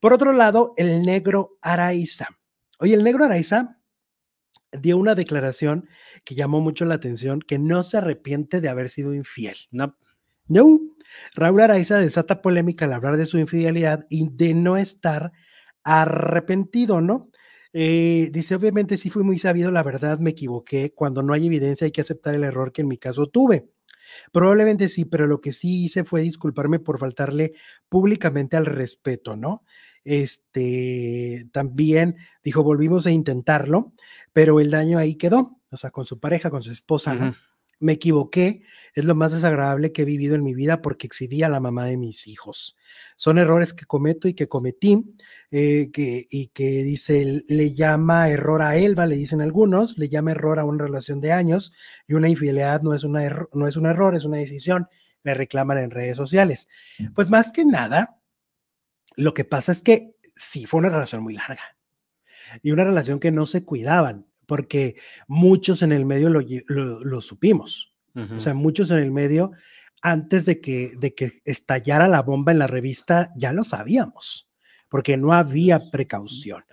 Por otro lado, el negro Araiza. Oye, el negro Araiza dio una declaración que llamó mucho la atención, que no se arrepiente de haber sido infiel. No. Raúl Araiza desata polémica al hablar de su infidelidad y de no estar arrepentido, ¿no? Eh, dice, obviamente sí fui muy sabido, la verdad me equivoqué, cuando no hay evidencia hay que aceptar el error que en mi caso tuve. Probablemente sí, pero lo que sí hice fue disculparme por faltarle públicamente al respeto, ¿no? Este también dijo, volvimos a intentarlo, pero el daño ahí quedó, o sea, con su pareja, con su esposa, Me equivoqué, es lo más desagradable que he vivido en mi vida porque exhibí a la mamá de mis hijos. Son errores que cometo y que cometí, eh, que, y que dice, le llama error a Elba, le dicen algunos, le llama error a una relación de años y una infidelidad no es, una no es un error, es una decisión, le reclaman en redes sociales. Mm. Pues más que nada, lo que pasa es que sí fue una relación muy larga y una relación que no se cuidaban, porque muchos en el medio lo, supimos. O sea, muchos en el medio, antes de que, de que estallara la bomba en la revista, ya lo sabíamos, porque no había precaución.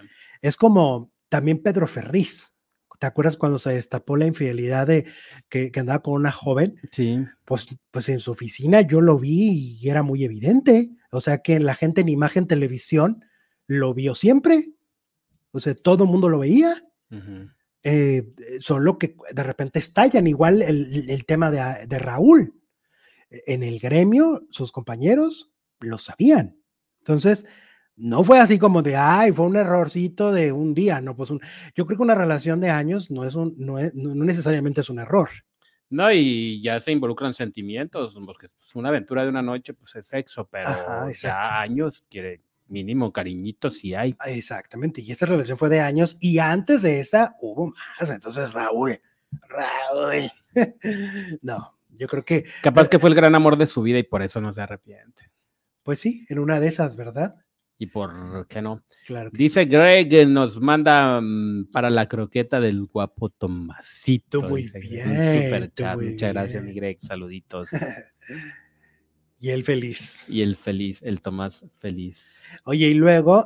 Es como también Pedro Ferriz. ¿Te acuerdas cuando se destapó la infidelidad de que, andaba con una joven? Sí. Pues, pues en su oficina yo lo vi y era muy evidente. O sea que la gente en imagen televisión lo vio siempre. O sea, todo el mundo lo veía. Eh, solo que de repente estallan. Igual el, tema de, ah, de Raúl. E, en el gremio, sus compañeros lo sabían. Entonces, no fue así como de, ay, fue un errorcito de un día, no, pues un, yo creo que una relación de años no, es un, no, es, no, necesariamente es un error. No, y ya se involucran sentimientos, porque pues, una aventura de una noche pues es sexo, pero ya años quiere mínimo cariñito si hay. Ah, exactamente, y esta relación fue de años y antes de esa hubo más, entonces Raúl, Raúl. no, yo creo que... Capaz pues que fue el gran amor de su vida y por eso no se arrepiente. Pues sí, en una de esas, ¿verdad? ¿Y por qué no? dice Greg, eh, nos manda mm, para la croqueta del guapo Tomasito. muy bien. Muchas gracias, mi Greg. Saluditos. y el feliz. Y el feliz, el Tomás feliz. Oye, y luego